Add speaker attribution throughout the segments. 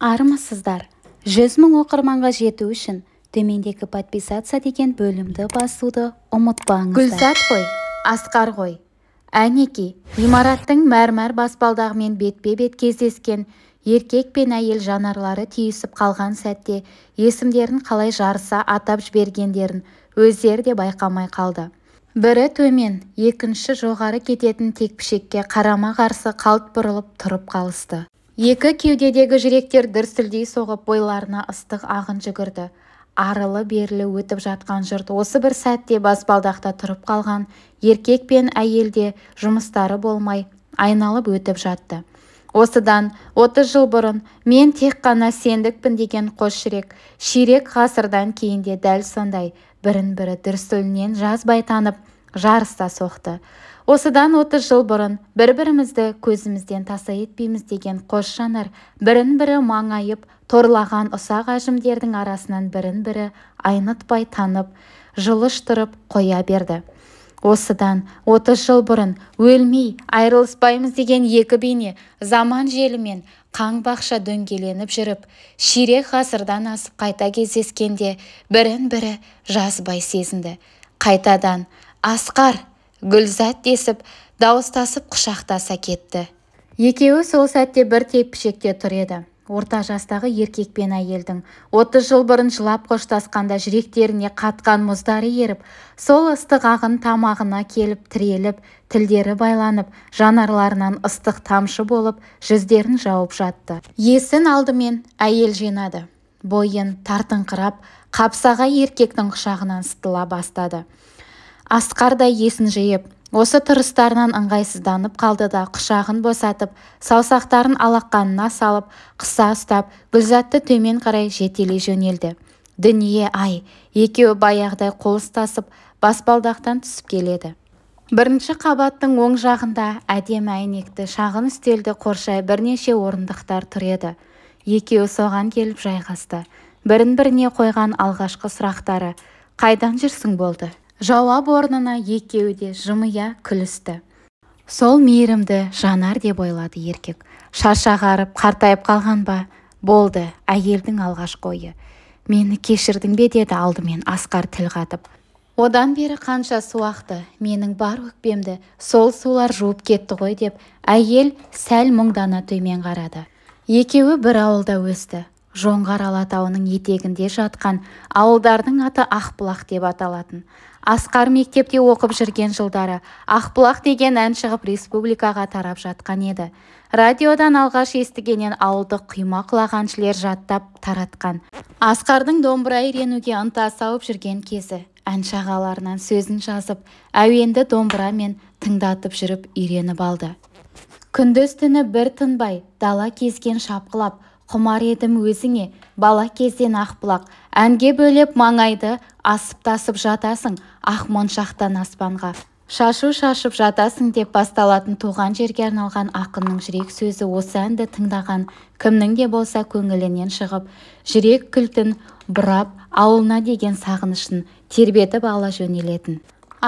Speaker 1: армысыздар жүз мың оқырманға жету үшін төмендегі подписация деген бөлімді басуды ұмытпаңыздар гүлзат қой, асқар ғой әнеки ғимараттың мәрмәр баспалдағымен бетпе бет кездескен еркек пен әйел жанарлары түйісіп қалған сәтте есімдерін қалай жарыса атап жібергендерін өздері де байқамай қалды бірі төмен екінші жоғары кететін текпішекке қарама қарсы қалт бұрылып тұрып қалысты екі кеудедегі жүректер дүрсілдей соғып бойларына ыстық ағын жүгірді арылы-берілі өтіп жатқан жұрт осы бір сәтте баспалдақта тұрып қалған еркек пен әйелде жұмыстары болмай айналып өтіп жатты осыдан отыз жыл бұрын мен тек қана сендікпін деген қос жүрек ширек ғасырдан кейін дәл сондай бірін-бірі дүрсілінен жазбай танып жарыста соқты осыдан отыз жыл бұрын бір-бірімізді көзімізден таса етпейміз деген қос жанар бірін-бірі маңайып торлаған ұсақ әжімдердің арасынан бірін-бірі айнытпай танып жылыштырып қоя берді осыдан отыз жыл бұрын өлмей айрылыспаймыз деген екі бейне заман желімен бақша дөңгеленіп жүріп ширек ғасырдан асып қайта кездескенде бірін-бірі жазбай сезінді қайтадан асқар гүлзат десіп дауыстасып құшақтаса кетті екеуі сол сәтте бір теппішекте тұр еді орта жастағы еркек пен әйелдің отыз жыл бұрын жылап қоштасқанда жүректеріне қатқан мұздары еріп сол ыстық ағын тамағына келіп тіреліп тілдері байланып жанарларынан ыстық тамшы болып жүздерін жауып жатты есін алдымен әйел жинады бойын тартыңқырап қапсағай еркектің құшағынан сытыла бастады асқар да есін жиып осы тұрыстарынан ыңғайсызданып қалды да құшағын босатып саусақтарын алақанына салып қыса ұстап гүлзатты төмен қарай жетелей жөнелді дүние-ай екеуі баяғыдай қол ұстасып баспалдақтан түсіп келеді бірінші қабаттың оң жағында әдемі әйнекті шағын үстелді қоршай бірнеше орындықтар тұр еді екеуі соған келіп жайғасты бірін-біріне қойған алғашқы сұрақтары қайдан жүрсің болды жауап орнына екеуі де жымия күлісті сол мейірімді жанар деп ойлады еркек шашы ағарып қартайып қалған ба болды әйелдің алғаш қойы. мені кешірдің бе деді алдымен асқар тіл қатып одан бері қанша су ақты менің бар өкпемді сол сулар жуып кетті ғой деп әйел сәл мұңдана төмен қарады екеуі бір ауылда өсті жоңғар алатауының етегінде жатқан ауылдардың аты ақбұлақ деп аталатын асқар мектепте оқып жүрген жылдары ақбұлақ деген ән шығып республикаға тарап жатқан еді радиодан алғаш естігеннен ауылды құйма құлағаншілер жаттап таратқан асқардың домбыра үйренуге ынта салып жүрген кезі ән шағаларынан сөзін жазып әуенді домбырамен тыңдатып жүріп үйреніп алды күндіз-түні бір тынбай дала кезген шапқылап құмар едім өзіңе бала кезден ақбұлақ әнге бөлеп маңайды асып-тасып жатасың ақ моншақтан аспанға шашу шашып жатасың деп басталатын туған жерге арналған ақынның жүрек сөзі осы әнді тыңдаған кімнің де болса көңілінен шығып жүрек кілтін бұрап ауылына деген сағынышын тербетіп ала жөнелетін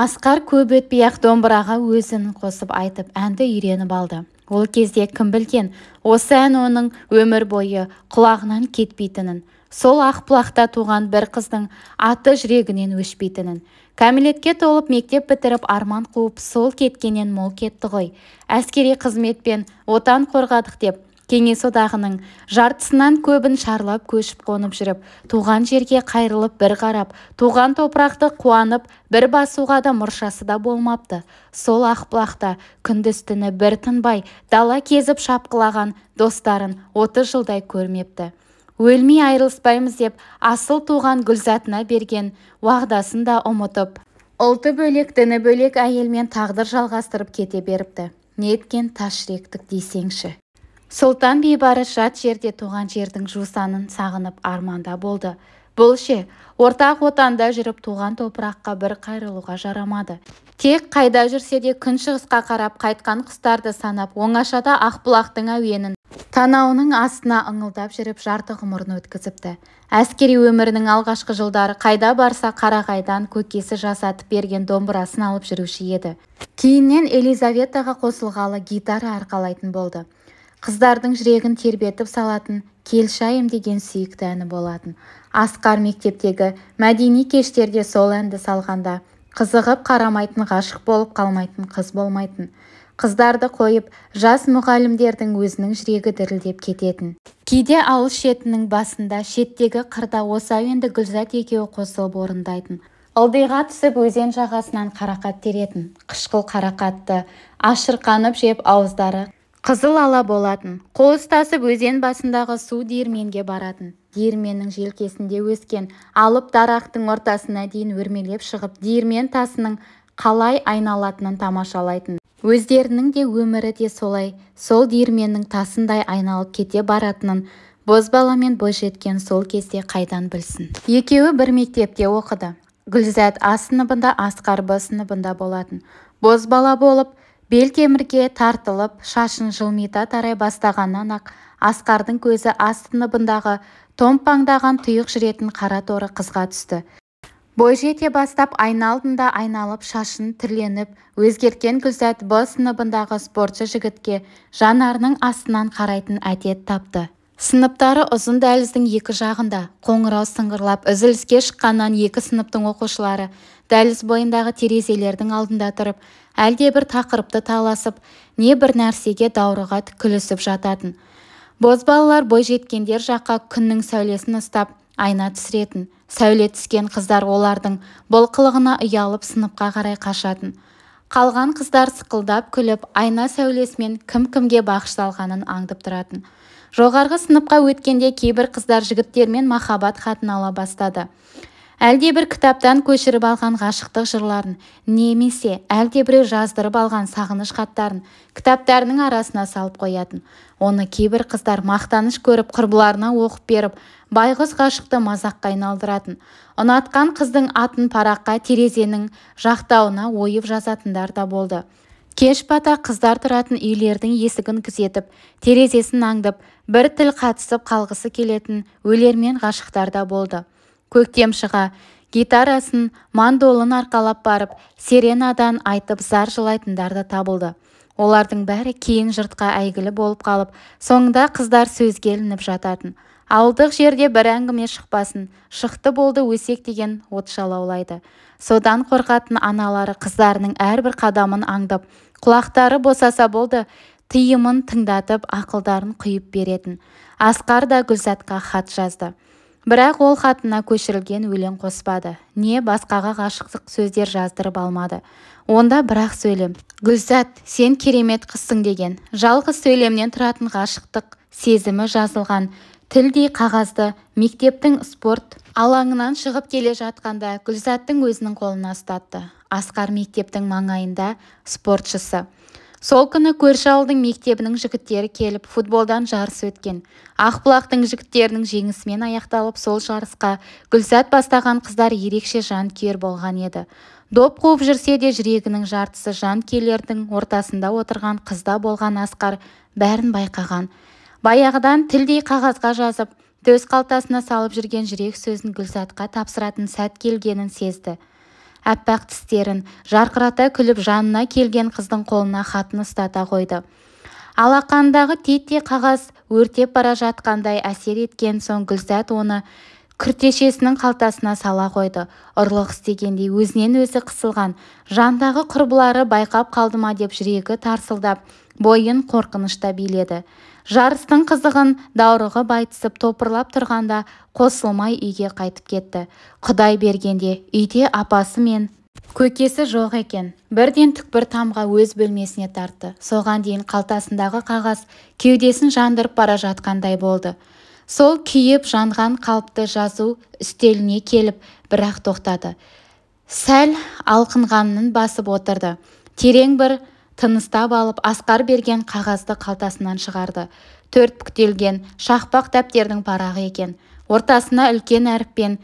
Speaker 1: асқар көп өтпей-ақ домбыраға өзін қосып айтып әнді үйреніп алды ол кезде кім білген осы ән оның өмір бойы құлағынан кетпейтінін сол ақплақта туған бір қыздың аты жүрегінен өшпейтінін кәмелетке толып мектеп бітіріп арман қуып сол кеткенен мол кетті ғой әскери қызметпен отан қорғадық деп кеңес одағының жартысынан көбін шарлап көшіп қонып жүріп туған жерге қайрылып бір қарап туған топырақты қуанып бір басуға да мұршасы да болмапты сол ақбұлақта күндіз-түні бір тынбай дала кезіп шапқылаған достарын отыз жылдай көрмепті өлмей айрылыспаймыз деп асыл туған гүлзатына берген уағдасын да ұмытып ұлты бөлек діні бөлек әйелмен тағдыр жалғастырып кете беріпті неткен тас жүректік десеңші сұлтан бейбары жат жерде туған жердің жусанын сағынып арманда болды бұл ше ортақ отанда жүріп туған топыраққа бір қайрылуға жарамады тек қайда жүрсе де шығысқа қарап қайтқан құстарды санап оңашада ақбұлақтың әуенін танауының астына ыңылдап жүріп жарты ғұмырын өткізіпті әскери өмірінің алғашқы жылдары қайда барса қарағайдан көкесі жасатып берген домбырасын алып жүруші еді кейіннен елизаветаға қосылғалы гитара арқалайтын болды қыздардың жүрегін тербетіп салатын келшайым деген сүйікті әні болатын асқар мектептегі мәдени кештерде сол әнді салғанда қызығып қарамайтын ғашық болып қалмайтын қыз болмайтын қыздарды қойып жас мұғалімдердің өзінің жүрегі дірілдеп кететін кейде ауыл шетінің басында шеттегі қырда осы әуенді гүлзат екеуі қосылып орындайтын ылдиға түсіп өзен жағасынан қарақат теретін қышқыл қарақатты ашырқанып жеп ауыздары қызыл ала болатын қол ұстасып өзен басындағы су диірменге баратын диірменнің желкесінде өскен алып дарақтың ортасына дейін өрмелеп шығып диірмен тасының қалай айналатынын тамашалайтын өздерінің де өмірі де солай сол диірменнің тасындай айналып кете баратынын бозбала мен бойжеткен сол кезде қайдан білсін екеуі бір мектепте оқыды гүлзат а сыныбында асқар б сыныбында болатын бозбала болып бел темірге тартылып шашын жылмита тарай бастағаннан ақ асқардың көзі ас сыныбындағы томпаңдаған тұйық жүретін қара торы қызға түсті бой бастап айналдында айналып шашын түрленіп өзгерткен гүлзат б сыныбындағы спортшы жігітке жанарының астынан қарайтын әдет тапты сыныптары ұзын дәліздің екі жағында қоңырау сыңғырлап үзіліске шыққаннан екі сыныптың оқушылары дәліз бойындағы терезелердің алдында тұрып әлдебір тақырыпты таласып не бір нәрсеге даурыға күлісіп жататын бозбалалар бойжеткендер жаққа күннің сәулесін ұстап айна түсіретін сәуле түскен қыздар олардың бұл қылығына ұялып сыныпқа қарай қашатын қалған қыздар сықылдап күліп айна сәулесімен кім-кімге бағышталғанын аңдып тұратын жоғарғы сыныпқа өткенде кейбір қыздар жігіттермен махаббат хатын ала бастады Әлде бір кітаптан көшіріп алған ғашықтық жырларын немесе әлдебіреу жаздырып алған сағыныш хаттарын кітаптарының арасына салып қоятын оны кейбір қыздар мақтаныш көріп құрбыларына оқып беріп байғыз ғашықты мазаққа айналдыратын ұнатқан қыздың атын параққа терезенің жақтауына ойып жазатындар да болды кеш бата қыздар тұратын үйлердің есігін күзетіп терезесін аңдып бір тіл қатысып қалғысы келетін өлермен ғашықтар да болды көктем шыға гитарасын мандолын арқалап барып серенадан айтып зар жылайтындар да табылды олардың бәрі кейін жұртқа әйгілі болып қалып соңында қыздар сөзге ілініп жататын ауылдық жерде бір әңгіме шықпасын шықты болды өсек деген от жалаулайды содан қорқатын аналары қыздарының әрбір қадамын аңдып құлақтары босаса болды тыйымын тыңдатып ақылдарын құйып беретін асқар да гүлзатқа хат жазды бірақ ол хатына көшірілген өлең қоспады не басқаға ғашықтық сөздер жаздырып алмады онда бірақ сөйлем гүлзат сен керемет қызсың деген жалғыз сөйлемнен тұратын ғашықтық сезімі жазылған тілдей қағазды мектептің спорт алаңынан шығып келе жатқанда гүлзаттың өзінің қолына ұстатты асқар мектептің маңайында спортшысы сол күні көрші ауылдың мектебінің жігіттері келіп футболдан жарыс өткен ақбұлақтың жігіттерінің жеңісімен аяқталып сол жарысқа гүлзат бастаған қыздар ерекше жанкүйер болған еді доп қуып жүрсе де жүрегінің жартысы жанкүйерлердің ортасында отырған қызда болған асқар бәрін байқаған баяғыдан тілдей қағазға жазып төз қалтасына салып жүрген жүрек сөзін гүлзатқа тапсыратын сәт келгенін сезді аппақ тістерін жарқырата күліп жанына келген қыздың қолына хатын ұстата қойды алақандағы титтей қағаз өртеп бара жатқандай әсер еткен соң гүлзат оны күртешесінің қалтасына сала қойды ұрлық істегендей өзінен өзі қысылған жандағы құрбылары байқап қалды ма деп жүрегі тарсылдап бойын қорқыныш та биледі жарыстың қызығын даурығы байтысып топырлап тұрғанда қосылмай үйге қайтып кетті құдай бергенде үйде апасы мен көкесі жоқ екен бірден түкпір тамға өз бөлмесіне тартты соған дейін қалтасындағы қағаз кеудесін жандырып бара жатқандай болды сол күйіп жанған қалыпты жазу үстеліне келіп бірақ тоқтады сәл алқынғанын басып отырды терең бір тыныстап алып асқар берген қағазды қалтасынан шығарды төрт бүктелген шақпақ дәптердің парағы екен ортасына үлкен әріппен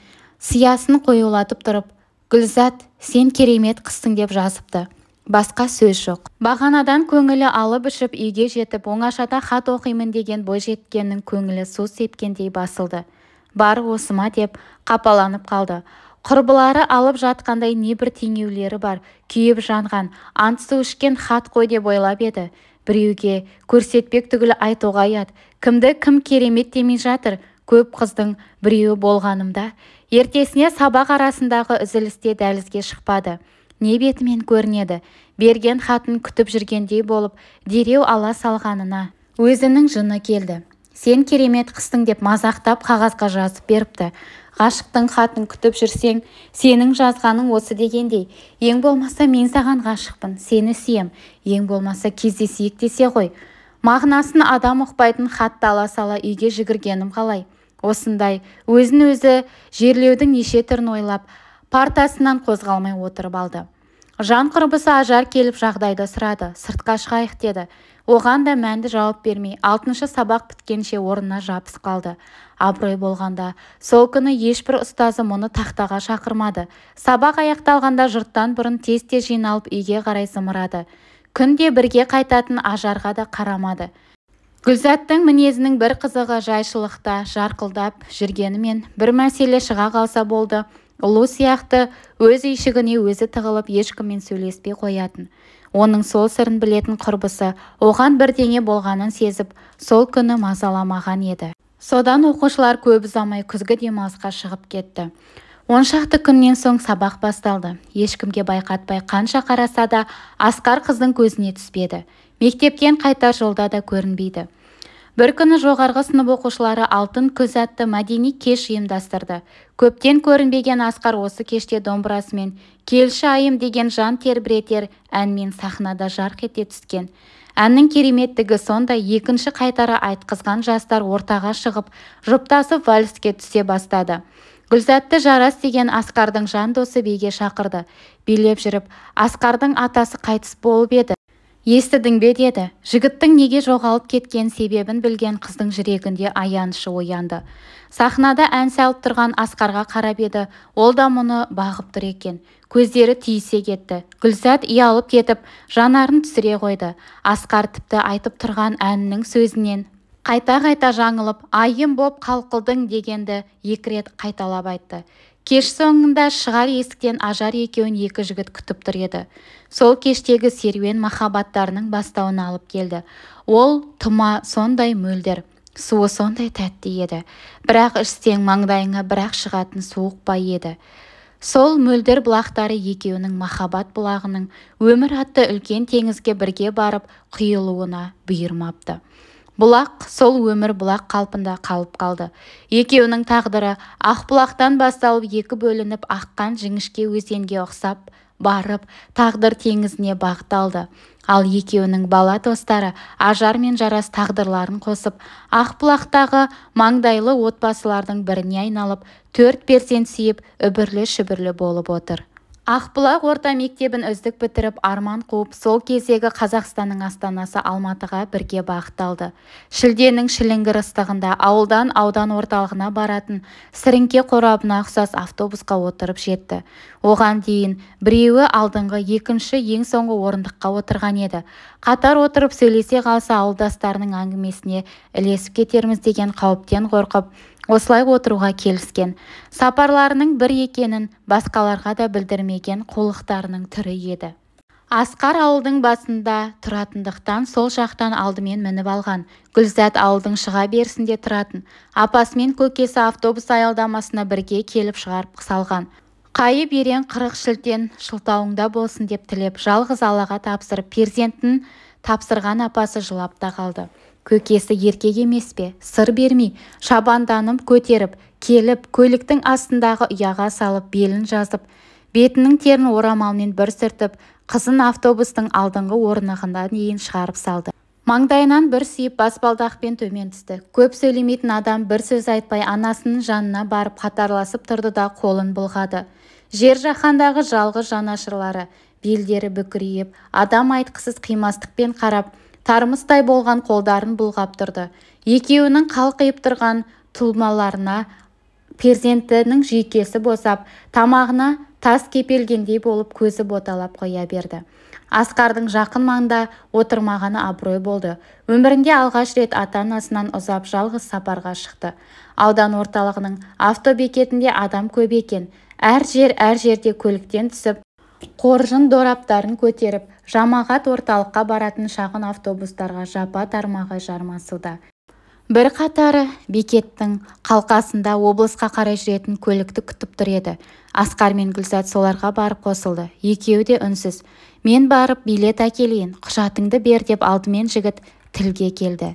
Speaker 1: сиясын қоюлатып тұрып гүлзат сен керемет қызсың деп жазыпты басқа сөз жоқ бағанадан көңілі алып ішіп үйге жетіп оңашада хат оқимын деген бойжеткеннің көңілі су сепкендей басылды бар осыма деп қапаланып қалды құрбылары алып жатқандай небір теңеулері бар күйіп жанған ант су ішкен хат қой деп ойлап еді біреуге көрсетпек түгілі айтуға ұят кімді кім керемет демей жатыр көп қыздың біреуі болғанымда ертесіне сабақ арасындағы үзілісте дәлізге шықпады не бетімен көрінеді берген хатын күтіп жүргендей болып дереу ала салғанына өзінің жыны келді сен керемет қыстың деп мазақтап қағазға жазып беріпті ғашықтың хатын күтіп жүрсең сенің жазғаның осы дегендей ең болмаса мен саған ғашықпын сені сүйем ең болмаса кездесейік десе ғой мағынасын адам ұқпайтын хатты ала сала үйге жүгіргенім қалай осындай өзін-өзі жерлеудің неше түрін ойлап партасынан қозғалмай отырып алды жан құрбысы ажар келіп жағдайды сұрады сыртқа шығайық деді оған да мәнді жауап бермей алтыншы сабақ біткенше орнына жабыс қалды абырой болғанда сол күні ешбір ұстазы мұны тақтаға шақырмады сабақ аяқталғанда жұрттан бұрын тез-тез жиналып үйге қарай зымырады күнде бірге қайтатын ажарға да қарамады гүлзаттың мінезінің бір қызығы жайшылықта жарқылдап жүргенімен бір мәселе шыға қалса болды ұлу сияқты өз үйшігіне өзі тығылып ешкіммен сөйлеспей қоятын оның сол сырын білетін құрбысы оған бірдеңе болғанын сезіп сол күні мазаламаған еді содан оқушылар көп ұзамай күзгі демалысқа шығып кетті он шақты күннен соң сабақ басталды ешкімге байқатпай қанша қараса да асқар қыздың көзіне түспеді мектептен қайтар жолда да көрінбейді бір күні жоғарғы сынып оқушылары алтын күз атты мәдени кеш ұйымдастырды көптен көрінбеген асқар осы кеште домбырасымен келші айым деген жан тербіретер әнмен сахнада жарқ ете түскен әннің кереметтігі сонда екінші қайтара айтқызған жастар ортаға шығып жұптасып вальске түсе бастады гүлзатты жарас деген асқардың жан досы биге шақырды билеп жүріп асқардың атасы қайтыс болып еді естідің бе деді жігіттің неге жоғалып кеткен себебін білген қыздың жүрегінде аянышы оянды сахнада ән салып тұрған асқарға қарап еді ол да мұны бағып тұр екен көздері түйісе кетті гүлзат алып кетіп жанарын түсіре қойды асқар тіпті айтып тұрған әннің сөзінен қайта-қайта жаңылып айым боп қалқылдың дегенді екі рет қайталап айтты кеш соңында шығар есіктен ажар екеуін екі жігіт күтіп тұр еді сол кештегі серуен махаббаттарының бастауын алып келді ол тұма сондай мөлдір суы сондай тәтті еді бірақ ішсең маңдайыңа бірақ шығатын суық па еді сол мөлдір бұлақтары екеуінің махаббат бұлағының өмір атты үлкен теңізге бірге барып құйылуына бұйырмапты бұлақ сол өмір бұлақ қалпында қалып қалды екеуінің тағдыры ақ бұлақтан басталып екі бөлініп аққан жіңішке өзенге ұқсап барып тағдыр теңізіне алды. ал екеуінің бала достары ажар мен жарас тағдырларын қосып ақбұлақтағы маңдайлы отбасылардың біріне айналып төрт перзент сүйіп үбірлі-шүбірлі болып отыр ақбұлақ орта мектебін үздік бітіріп арман қуып сол кездегі қазақстанның астанасы алматыға бірге бағытталды шілденің шіліңгір ыстығында ауылдан аудан орталығына баратын сіріңке қорабына ұқсас автобусқа отырып жетті оған дейін біреуі алдыңғы екінші ең соңғы орындыққа отырған еді қатар отырып сөйлесе қалса ауылдастарының әңгімесіне ілесіп кетерміз деген қауіптен қорқып осылай отыруға келіскен сапарларының бір екенін басқаларға да білдірмеген қолықтарының түрі еді асқар ауылдың басында тұратындықтан сол жақтан алдымен мініп алған гүлзат ауылдың шыға берісінде тұратын апасымен көкесі автобус аялдамасына бірге келіп шығарып салған қайып ерен қырық шілтен шылтауыңда болсын деп тілеп жалғыз аллаға тапсырып перзентін тапсырған апасы жылап та қалды көкесі еркек емес пе сыр бермей шабанданып көтеріп келіп көліктің астындағы ұяға салып белін жазып бетінің терін орамалмен бір сүртіп қызын автобустың алдыңғы орнығына дейін шығарып салды маңдайынан бір сүйіп баспалдақпен төмен түсті көп сөйлемейтін адам бір сөз айтпай анасының жанына барып қатарласып тұрды да қолын бұлғады жер жаһандағы жалғыз жанашырлары белдері бүкірейіп адам айтқысыз қимастықпен қарап тармыстай болған қолдарын бұлғап тұрды екеуінің қалқиып тұрған тұлмаларына перзентінің жүйкесі босап тамағына тас кепелгендей болып көзі боталап қоя берді асқардың жақын маңда отырмағаны абырой болды өмірінде алғаш рет ата-анасынан ұзап жалғыз сапарға шықты аудан орталығының автобекетінде адам көп екен әр жер әр жерде көліктен түсіп қоржын дораптарын көтеріп жамағат орталыққа баратын шағын автобустарға жапа тармағы жармасуда бірқатары бекеттің қалқасында облысқа қарай жүретін көлікті күтіп тұр еді асқар мен гүлзат соларға барып қосылды екеуі де үнсіз мен барып билет әкелейін құжатыңды бер деп алдымен жігіт тілге келді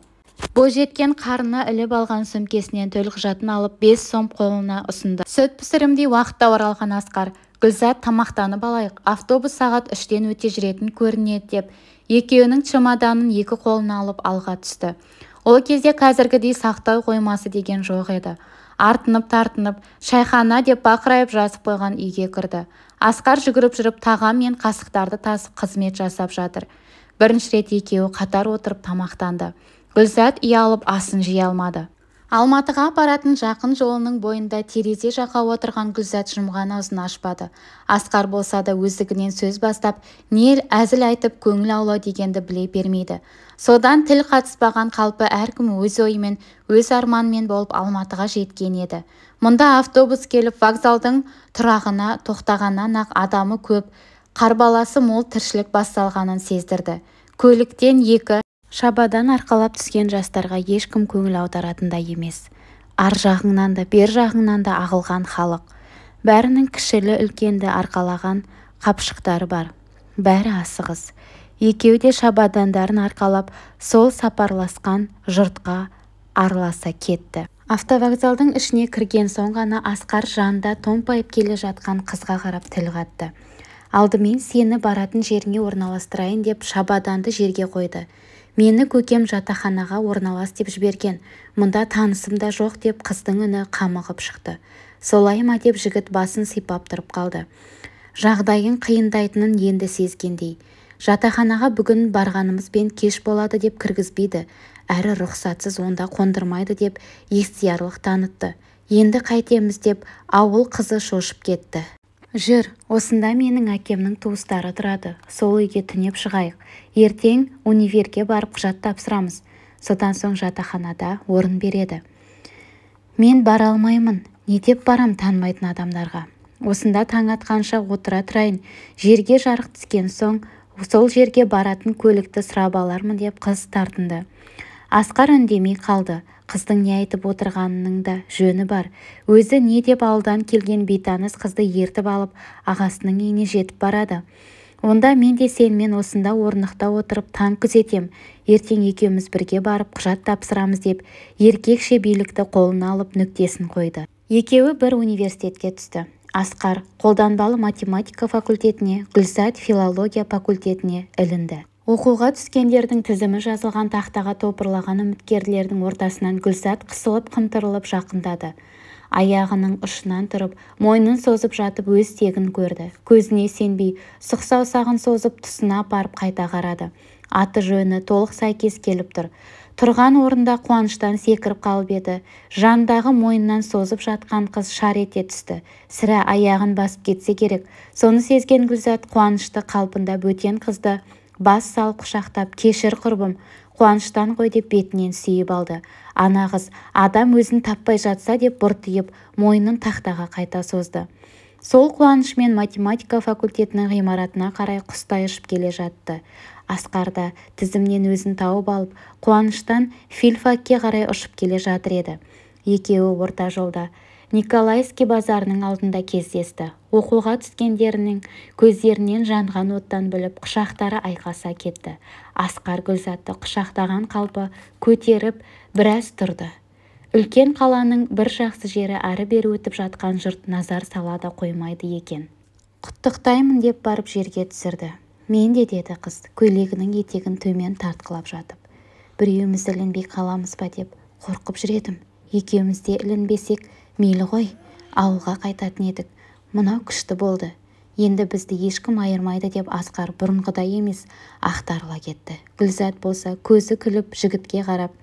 Speaker 1: бойжеткен қарына іліп алған сөмкесінен төлқұжатын алып бес сом қолына ұсынды сүт пісірімдей уақытта оралған асқар гүлзат тамақтанып алайық автобус сағат үштен өте жүретін көрінеді деп екеуінің чемоданын екі қолына алып алға түсті ол кезде қазіргідей сақтау қоймасы деген жоқ еді артынып-тартынып шайхана деп бақырайып жазып қойған үйге кірді асқар жүгіріп жүріп тағам мен қасықтарды тасып қызмет жасап жатыр бірінші рет екеуі қатар отырып тамақтанды гүлзат ұялып асын жей алмады алматыға апаратын жақын жолының бойында терезе жаққа отырған гүлзат жұмған аузын ашпады асқар болса да өздігінен сөз бастап не әзіл айтып көңіл аулау дегенді біле бермейді содан тіл қатыспаған қалпы әркім өз ойымен өз арманымен болып алматыға жеткен еді мұнда автобус келіп вокзалдың тұрағына тоқтағаннан-ақ адамы көп қарбаласы мол тіршілік басталғанын сездірді көліктен екі шабадан арқалап түскен жастарға ешкім көңіл аударатындай емес ар жағыңнан да бер жағыңнан да ағылған халық бәрінің кішілі-үлкенді арқалаған қапшықтары бар бәрі асығыс екеуі де шабадандарын арқалап сол сапарласқан жұртқа араласа кетті автовокзалдың ішіне кірген соң ғана асқар жанда томпайып келе жатқан қызға қарап тіл қатты алдымен сені баратын жеріңе орналастырайын деп шабаданды жерге қойды мені көкем жатаханаға орналас деп жіберген мұнда танысым да жоқ деп қыздың үні қамығып шықты солай ма деп жігіт басын сипап тұрып қалды Жағдайын қиындайтынын енді сезгендей Жатаханаға бүгін барғанымызбен кеш болады деп кіргізбейді әрі рұқсатсыз онда қондырмайды деп естиярлық танытты енді қайтеміз деп ауыл қызы шошып кетті жүр осында менің әкемнің туыстары тұрады сол үйге түнеп шығайық ертең универге барып құжат тапсырамыз содан соң жатақханада орын береді мен бара алмаймын не деп барам танымайтын адамдарға осында таң атқанша отыра тұрайын жерге жарық түскен соң сол жерге баратын көлікті сұрап алармын деп қыз тартынды асқар үндемей қалды қыздың не айтып отырғанының да жөні бар өзі не деп алдан келген бейтаныс қызды ертіп алып ағасының үйіне жетіп барады онда мен де сенімен осында орнықта отырып таң күзетем ертең екеуміз бірге барып құжат тапсырамыз деп еркекше билікті қолына алып нүктесін қойды екеуі бір университетке түсті асқар қолданбалы математика факультетіне гүлзат филология факультетіне ілінді оқуға түскендердің тізімі жазылған тақтаға топырлаған үміткерлердің ортасынан гүлзат қысылып-қымтырылып жақындады аяғының ұшынан тұрып мойнын созып жатып өз тегін көрді көзіне сенбей сұқ саусағын созып тұсына апарып қайта қарады аты-жөні толық сәйкес келіп тұр тұрған орында қуаныштан секіріп қалып еді жандағы мойнынан созып жатқан қыз шар ете түсті сірә аяғын басып кетсе керек соны сезген гүлзат қуанышты қалпында бөтен қызды бас салып құшақтап кешір құрбым қуаныштан ғой деп бетінен сүйіп алды ана қыз адам өзін таппай жатса деп бұртиып мойнын тақтаға қайта созды сол қуанышымен математика факультетінің ғимаратына қарай құстай ұшып келе жатты асқар да тізімнен өзін тауып алып қуаныштан филфакке қарай ұшып келе жатыр еді екеуі орта жолда николаевский базарының алдында кездесті оқуға түскендерінің көздерінен жанған оттан біліп құшақтары айқаса кетті асқар гүлзатты құшақтаған қалпы көтеріп біраз тұрды үлкен қаланың бір жақсы жері әрі-бері өтіп жатқан жұрт назар сала да қоймайды екен құттықтаймын деп барып жерге түсірді мен де деді қыз көйлегінің етегін төмен тартқылап жатып біреуіміз ілінбей қаламыз ба деп қорқып жүр едім екеуміз де ілінбесек мейлі ғой ауылға қайтатын едік мынау күшті болды енді бізді ешкім айырмайды деп асқар бұрынғыдай емес ақтарыла кетті гүлзат болса көзі күліп жігітке қарап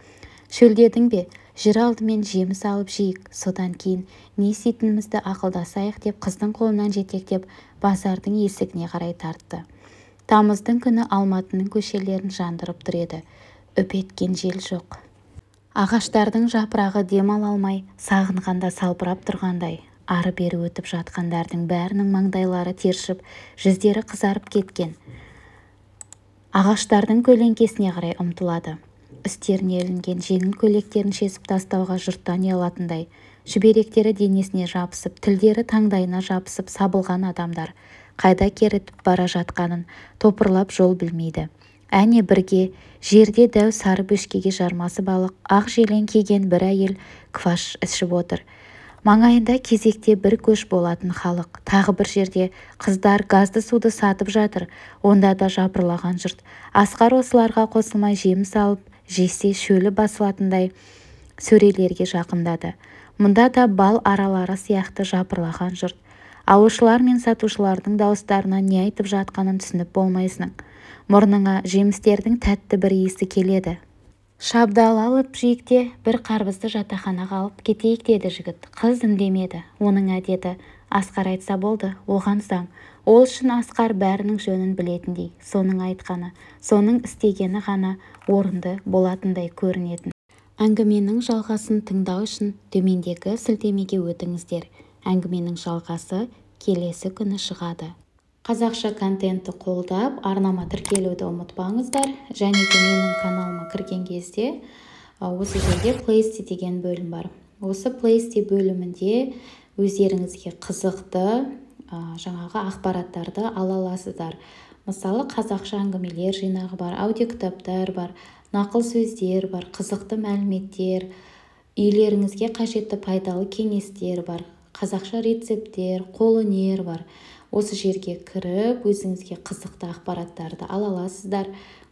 Speaker 1: шөлдедің бе жүр алдымен жеміс алып жейік содан кейін не істейтінімізді ақылдасайық деп қыздың қолынан жетектеп базардың есігіне қарай тартты тамыздың күні алматының көшелерін жандырып тұр еді үп еткен жел жоқ ағаштардың жапырағы дем ала алмай сағынғанда салбырап тұрғандай ары-бері өтіп жатқандардың бәрінің маңдайлары тершіп жүздері қызарып кеткен ағаштардың көлеңкесіне қарай ұмтылады үстеріне ілінген жеңіл көйлектерін шешіп тастауға жұрттан ұялатындай шүберектері денесіне жабысып тілдері таңдайына жабысып сабылған адамдар қайда керітіп бара жатқанын топырлап жол білмейді әне бірге жерде дәу сары бөшкеге жармасып алып ақ желең киген бір әйел кваш ішіп отыр маңайында кезекте бір көш болатын халық тағы бір жерде қыздар газды суды сатып жатыр онда да жапырлаған жұрт асқар осыларға қосылмай жем салып жесе шөлі басылатындай сөрелерге жақындады мұнда да бал аралары сияқты жапырлаған жұрт алушылар мен сатушылардың дауыстарынан не айтып жатқанын түсініп болмайсың мұрныңа жемістердің тәтті бір иісі келеді шабдал алып жейік бір қарбызды жатақханаға алып кетейік деді жігіт қыз үндемеді оның әдеті асқар айтса болды оған заң ол үшін асқар бәрінің жөнін білетіндей соның айтқаны соның істегені ғана орынды болатындай көрінетін әңгіменің жалғасын тыңдау үшін төмендегі сілтемеге өтіңіздер әңгіменің жалғасы келесі күні шығады қазақша контентті қолдап арнама тіркелуді ұмытпаңыздар және де менің каналыма кірген кезде осы жерде плейсти деген бөлім бар осы плейсти бөлімінде өздеріңізге қызықты жаңағы ақпараттарды ала аласыздар мысалы қазақша әңгімелер жинағы бар аудиокітаптар бар нақыл сөздер бар қызықты мәліметтер үйлеріңізге қажетті пайдалы кеңестер бар қазақша рецепттер қолөнер бар осы жерге кіріп өзіңізге қызықты ақпараттарды ала аласыздар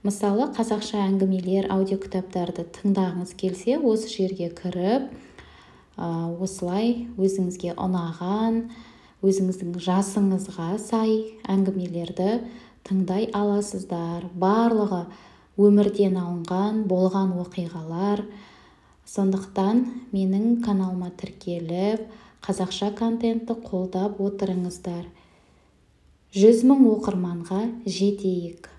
Speaker 1: мысалы қазақша әңгімелер аудиокітаптарды тыңдағыңыз келсе осы жерге кіріп осылай өзіңізге ұнаған өзіңіздің жасыңызға сай әңгімелерді тыңдай аласыздар барлығы өмірден алынған болған оқиғалар сондықтан менің каналыма тіркеліп қазақша контентті қолдап отырыңыздар жүз мың оқырманға жетейік